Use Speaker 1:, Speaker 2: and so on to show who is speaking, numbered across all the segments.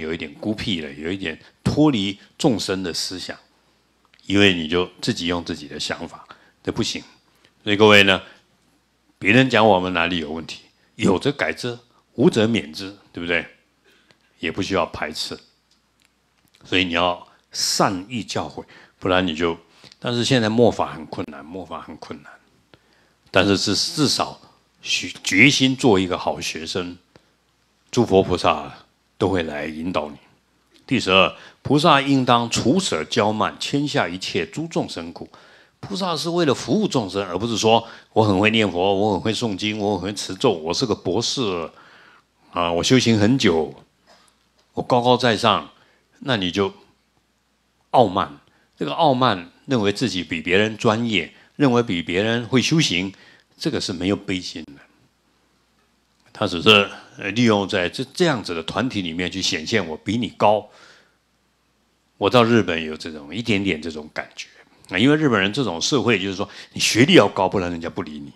Speaker 1: 有一点孤僻了，有一点脱离众生的思想，因为你就自己用自己的想法，这不行。所以各位呢，别人讲我们哪里有问题，有则改之，无则免之，对不对？也不需要排斥。所以你要善意教诲，不然你就……但是现在末法很困难，末法很困难。但是至至少，决决心做一个好学生。诸佛菩萨。都会来引导你。第十二，菩萨应当除舍骄慢，签下一切诸众生苦。菩萨是为了服务众生，而不是说我很会念佛，我很会诵经，我很会持咒，我是个博士，啊，我修行很久，我高高在上，那你就傲慢。这个傲慢，认为自己比别人专业，认为比别人会修行，这个是没有悲心的。他只是。呃，利用在这这样子的团体里面去显现我比你高，我到日本有这种一点点这种感觉。那因为日本人这种社会就是说，你学历要高，不然人家不理你。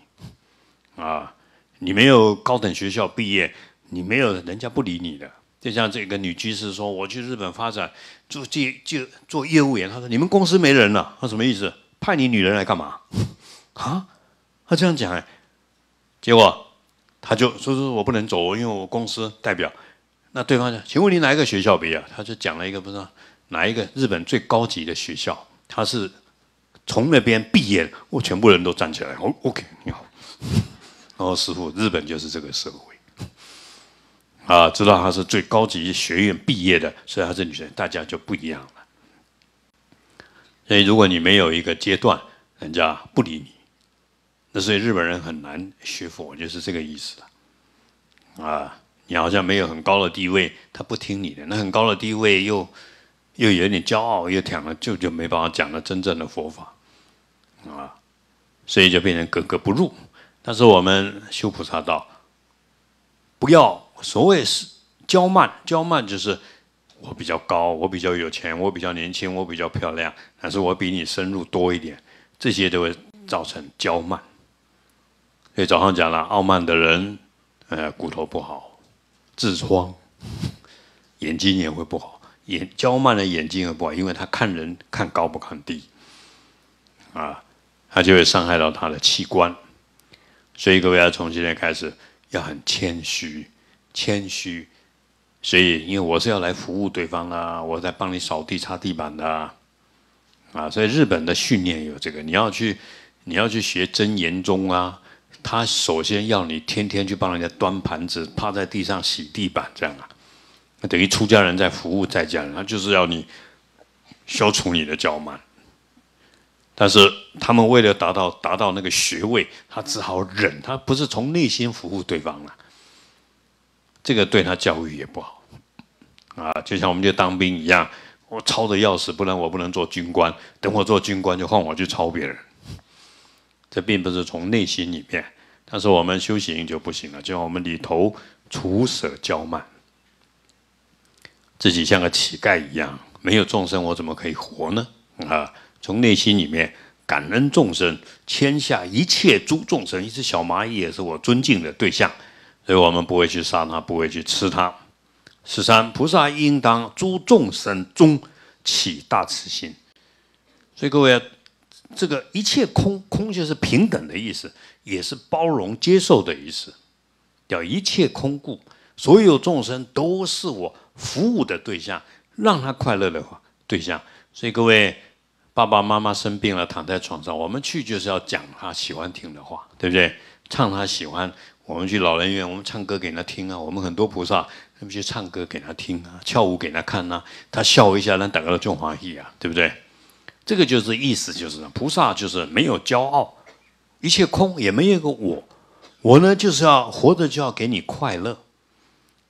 Speaker 1: 啊，你没有高等学校毕业，你没有人家不理你的。就像这个女居士说，我去日本发展做这就做业务员，她说你们公司没人了，她什么意思？派你女人来干嘛？啊，她这样讲哎，结果。他就说：“说我不能走，因为我公司代表。”那对方讲：“请问你哪一个学校毕业？”他就讲了一个，不知道哪一个日本最高级的学校，他是从那边毕业。我全部人都站起来。OK，你好。然 后师傅，日本就是这个社会啊，知道他是最高级学院毕业的，所以他是女生，大家就不一样了。所以如果你没有一个阶段，人家不理你。那所以日本人很难学佛，就是这个意思的啊。你好像没有很高的地位，他不听你的；那很高的地位又又有点骄傲，又讲了就就没办法讲了真正的佛法啊。所以就变成格格不入。但是我们修菩萨道，不要所谓是娇慢，娇慢就是我比较高，我比较有钱，我比较年轻，我比较漂亮，但是我比你深入多一点，这些都会造成娇慢。所以早上讲了，傲慢的人，呃，骨头不好，痔疮，眼睛也会不好。眼娇慢的眼睛也不好，因为他看人看高不看低，啊，他就会伤害到他的器官。所以各位要从今天开始要很谦虚，谦虚。所以因为我是要来服务对方啦，我在帮你扫地擦地板的，啊，所以日本的训练有这个，你要去，你要去学真言宗啊。他首先要你天天去帮人家端盘子、趴在地上洗地板，这样啊，那等于出家人在服务，在家人，他就是要你消除你的傲慢。但是他们为了达到达到那个学位，他只好忍，他不是从内心服务对方了。这个对他教育也不好啊，就像我们就当兵一样，我抄的要死，不然我不能做军官。等我做军官，就换我去抄别人。这并不是从内心里面，但是我们修行就不行了，就像我们里头除舍骄慢，自己像个乞丐一样，没有众生我怎么可以活呢？啊，从内心里面感恩众生，天下一切诸众生，一只小蚂蚁也是我尊敬的对象，所以我们不会去杀它，不会去吃它。十三菩萨应当诸众生中起大慈心，所以各位。这个一切空空，就是平等的意思，也是包容接受的意思。叫一切空故，所有众生都是我服务的对象，让他快乐的话，对象。所以各位爸爸妈妈生病了，躺在床上，我们去就是要讲他喜欢听的话，对不对？唱他喜欢。我们去老人院，我们唱歌给他听啊。我们很多菩萨，他们去唱歌给他听啊，跳舞给他看啊。他笑一下，那打个中华意啊，对不对？这个就是意思，就是菩萨就是没有骄傲，一切空，也没有个我，我呢就是要活着就要给你快乐，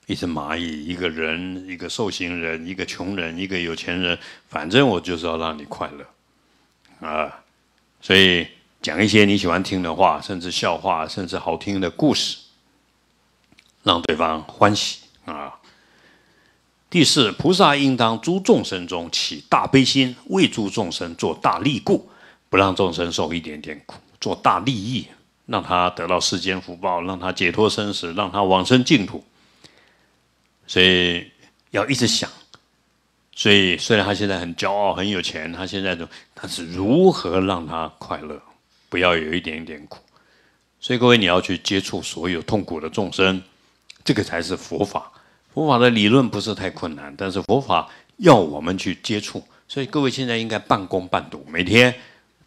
Speaker 1: 一只蚂蚁，一个人，一个受刑人，一个穷人，一个有钱人，反正我就是要让你快乐，啊，所以讲一些你喜欢听的话，甚至笑话，甚至好听的故事，让对方欢喜啊。第四，菩萨应当诸众生中起大悲心，为诸众生做大利故，不让众生受一点点苦，做大利益，让他得到世间福报，让他解脱生死，让他往生净土。所以要一直想。所以，虽然他现在很骄傲、很有钱，他现在，都，但是如何让他快乐，不要有一点点苦？所以，各位你要去接触所有痛苦的众生，这个才是佛法。佛法的理论不是太困难，但是佛法要我们去接触，所以各位现在应该半工半读，每天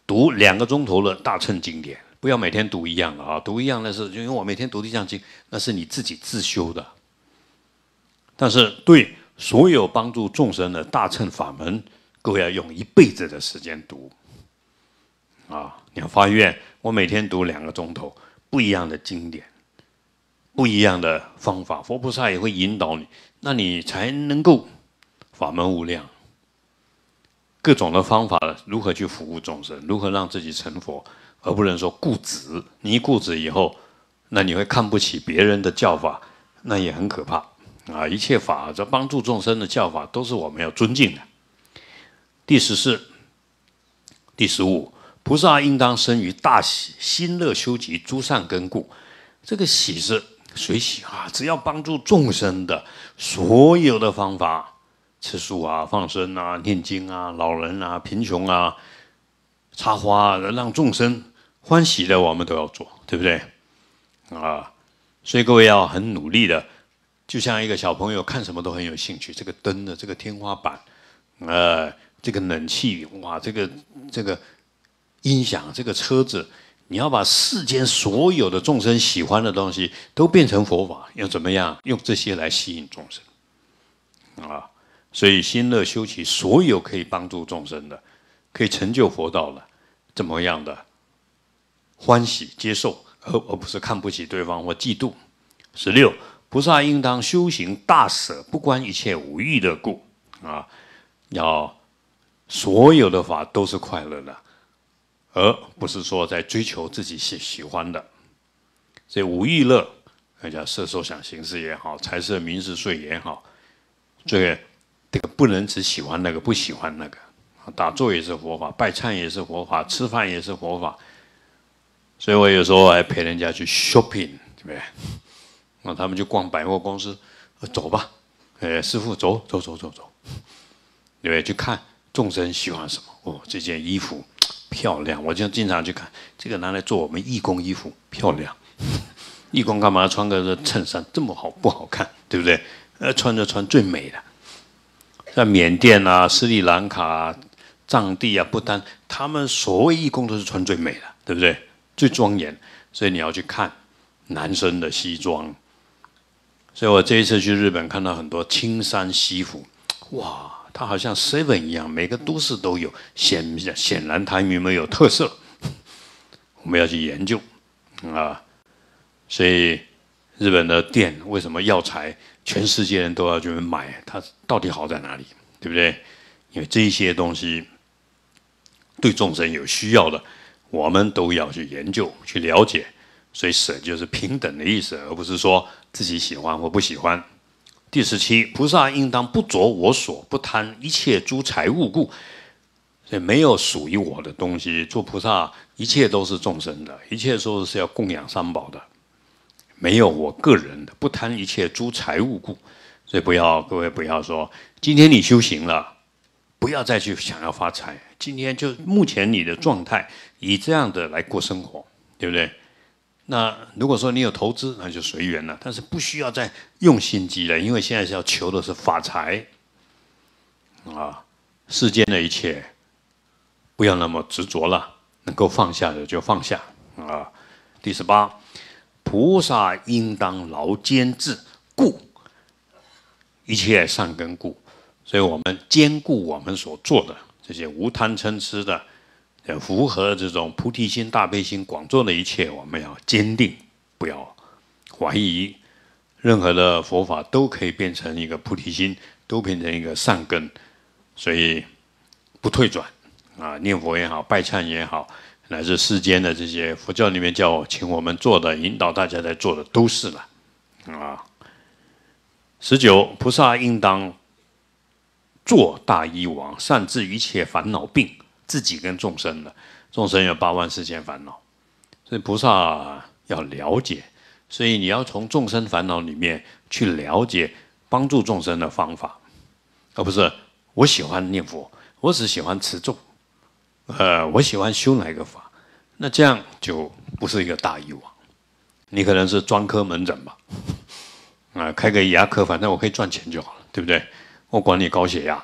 Speaker 1: 读两个钟头的大乘经典，不要每天读一样的啊，读一样那是，因为我每天读的这经，那是你自己自修的。但是对所有帮助众生的大乘法门，各位要用一辈子的时间读。啊，你要发愿，我每天读两个钟头不一样的经典。不一样的方法，佛菩萨也会引导你，那你才能够法门无量，各种的方法如何去服务众生，如何让自己成佛，而不能说固执。你固执以后，那你会看不起别人的教法，那也很可怕啊！一切法则帮助众生的教法，都是我们要尊敬的。第十四、第十五，菩萨应当生于大喜，心乐修集诸善根故。这个喜是。随喜啊！只要帮助众生的所有的方法，吃素啊、放生啊、念经啊、老人啊、贫穷啊、插花，能让众生欢喜的，我们都要做，对不对？啊！所以各位要很努力的，就像一个小朋友看什么都很有兴趣。这个灯的，这个天花板，呃，这个冷气，哇，这个这个音响，这个车子。你要把世间所有的众生喜欢的东西都变成佛法，要怎么样？用这些来吸引众生啊！所以心乐修起所有可以帮助众生的、可以成就佛道的，怎么样的欢喜接受，而而不是看不起对方或嫉妒。十六菩萨应当修行大舍，不关一切无欲的故啊！要所有的法都是快乐的。而不是说在追求自己喜喜欢的，这无欲乐，那家色受想行识也好，财色名食睡也好，这个这个不能只喜欢那个，不喜欢那个。打坐也是佛法，拜忏也是佛法，吃饭也是佛法。所以我有时候还陪人家去 shopping，对不对？那他们就逛百货公司，走吧，哎，师傅，走走走走走，对不对？去看众生喜欢什么？哦，这件衣服。漂亮，我就经常去看这个拿来做我们义工衣服漂亮。义工干嘛穿个衬衫这么好不好看，对不对？呃，穿着穿最美的，在缅甸啊、斯里兰卡、藏地啊、不丹，他们所谓义工都是穿最美的，对不对？最庄严，所以你要去看男生的西装。所以我这一次去日本看到很多青山西服，哇。它好像 seven 一样，每个都市都有。显显然，它有没有特色，我们要去研究啊。所以，日本的店为什么药材全世界人都要去买？它到底好在哪里？对不对？因为这些东西对众生有需要的，我们都要去研究、去了解。所以，舍就是平等的意思，而不是说自己喜欢或不喜欢。第十七，菩萨应当不着我所，不贪一切诸财物故。所以没有属于我的东西。做菩萨，一切都是众生的，一切都是要供养三宝的，没有我个人的。不贪一切诸财物故。所以不要，各位不要说，今天你修行了，不要再去想要发财。今天就目前你的状态，以这样的来过生活，对不对？那如果说你有投资，那就随缘了。但是不需要再用心机了，因为现在是要求的是发财，啊，世间的一切不要那么执着了，能够放下的就放下啊。第十八，菩萨应当劳兼治故，一切善根故，所以我们兼顾我们所做的这些无贪嗔痴的。也符合这种菩提心、大悲心、广做的一切，我们要坚定，不要怀疑，任何的佛法都可以变成一个菩提心，都变成一个善根，所以不退转啊！念佛也好，拜忏也好，乃至世间的这些佛教里面叫请我们做的、引导大家在做的，都是了啊。十九菩萨应当做大医王，善治一切烦恼病。自己跟众生的众生有八万四千烦恼，所以菩萨要了解，所以你要从众生烦恼里面去了解帮助众生的方法。而不是我喜欢念佛，我只喜欢持咒，呃，我喜欢修哪个法，那这样就不是一个大医王，你可能是专科门诊吧，啊，开个牙科，反正我可以赚钱就好了，对不对？我管你高血压，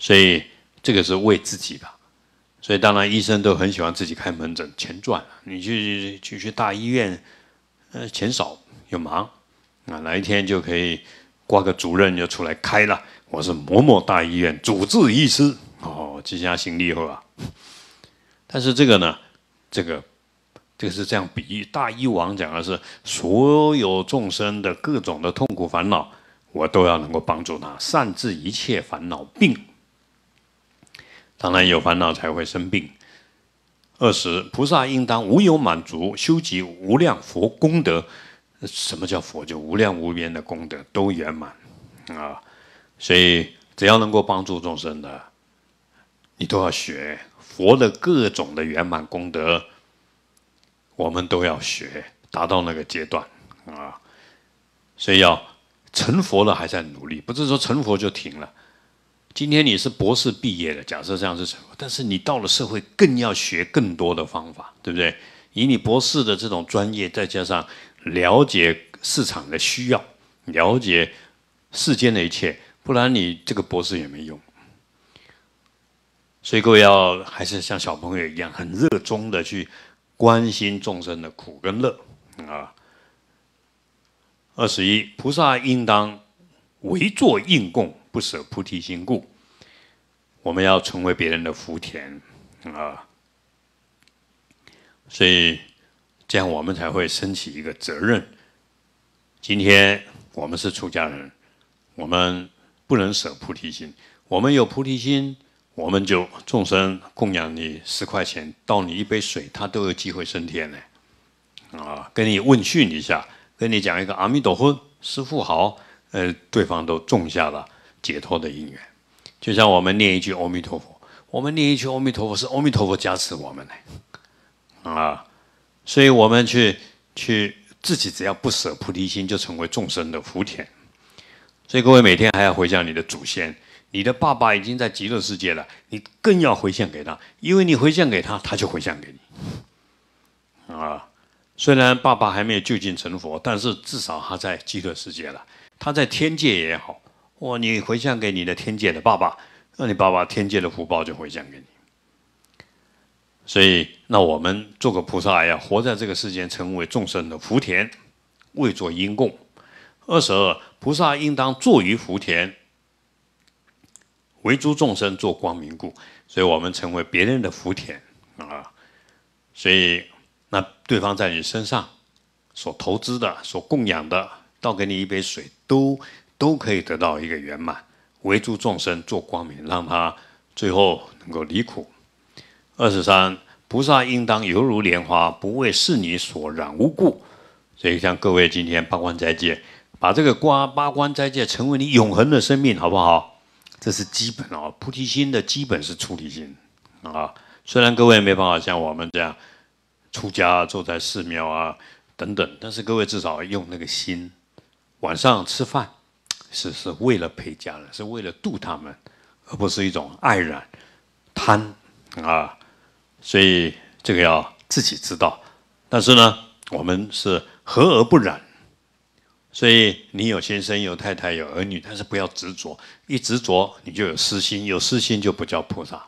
Speaker 1: 所以。这个是为自己吧，所以当然医生都很喜欢自己开门诊，钱赚了。你去去去大医院，呃，钱少又忙，啊，哪一天就可以挂个主任就出来开了。我是某某大医院主治医师，哦，积下心里后啊。但是这个呢，这个这个是这样比喻，大医王讲的是所有众生的各种的痛苦烦恼，我都要能够帮助他，善治一切烦恼病。当然有烦恼才会生病。二十菩萨应当无有满足，修集无量佛功德。什么叫佛？就无量无边的功德都圆满啊！所以只要能够帮助众生的，你都要学佛的各种的圆满功德，我们都要学，达到那个阶段啊！所以要成佛了，还在努力，不是说成佛就停了。今天你是博士毕业的，假设这样是成功，但是你到了社会，更要学更多的方法，对不对？以你博士的这种专业，再加上了解市场的需要，了解世间的一切，不然你这个博士也没用。所以各位要还是像小朋友一样，很热衷的去关心众生的苦跟乐啊。二十一，菩萨应当为作应供。不舍菩提心故，我们要成为别人的福田啊！所以这样我们才会升起一个责任。今天我们是出家人，我们不能舍菩提心。我们有菩提心，我们就众生供养你十块钱，倒你一杯水，他都有机会升天呢。啊！跟你问讯一下，跟你讲一个阿弥陀佛，师父好，呃，对方都种下了。解脱的因缘，就像我们念一句“阿弥陀佛”，我们念一句“阿弥陀佛”是阿弥陀佛加持我们的啊，所以，我们去去自己只要不舍菩提心，就成为众生的福田。所以，各位每天还要回向你的祖先，你的爸爸已经在极乐世界了，你更要回向给他，因为你回向给他，他就回向给你。啊，虽然爸爸还没有就近成佛，但是至少他在极乐世界了，他在天界也好。哇！你回向给你的天界的爸爸，那你爸爸天界的福报就回向给你。所以，那我们做个菩萨呀，活在这个世间，成为众生的福田，为做因供。二十二菩萨应当坐于福田，为诸众生做光明故。所以我们成为别人的福田啊！所以，那对方在你身上所投资的、所供养的，倒给你一杯水都。都可以得到一个圆满，围住众生做光明，让他最后能够离苦。二十三菩萨应当犹如莲花，不为世你所染污故。所以，像各位今天八关斋戒，把这个关八关斋戒成为你永恒的生命，好不好？这是基本哦。菩提心的基本是出离心啊。虽然各位没办法像我们这样出家坐在寺庙啊等等，但是各位至少用那个心，晚上吃饭。是是为了陪家人，是为了度他们，而不是一种爱染贪啊！所以这个要自己知道。但是呢，我们是和而不染，所以你有先生、有太太、有儿女，但是不要执着，一执着你就有私心，有私心就不叫菩萨。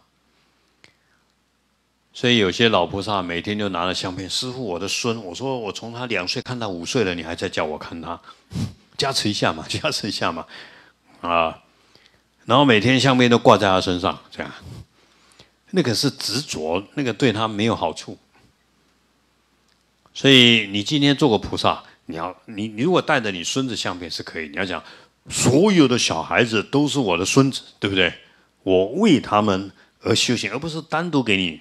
Speaker 1: 所以有些老菩萨每天就拿着相片师傅，我的孙，我说我从他两岁看到五岁了，你还在叫我看他。加持一下嘛，加持一下嘛，啊！然后每天相片都挂在他身上，这样，那个是执着，那个对他没有好处。所以你今天做个菩萨，你要你你如果带着你孙子相片是可以，你要讲所有的小孩子都是我的孙子，对不对？我为他们而修行，而不是单独给你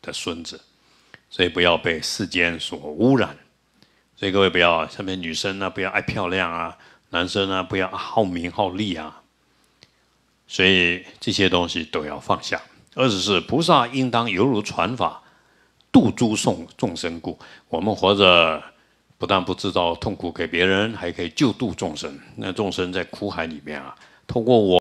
Speaker 1: 的孙子。所以不要被世间所污染。所以各位不要，下面女生呢不要爱漂亮啊，男生呢不要好名好利啊，所以这些东西都要放下。二四，菩萨应当犹如传法度诸众众生故，我们活着不但不制造痛苦给别人，还可以救度众生。那众生在苦海里面啊，通过我。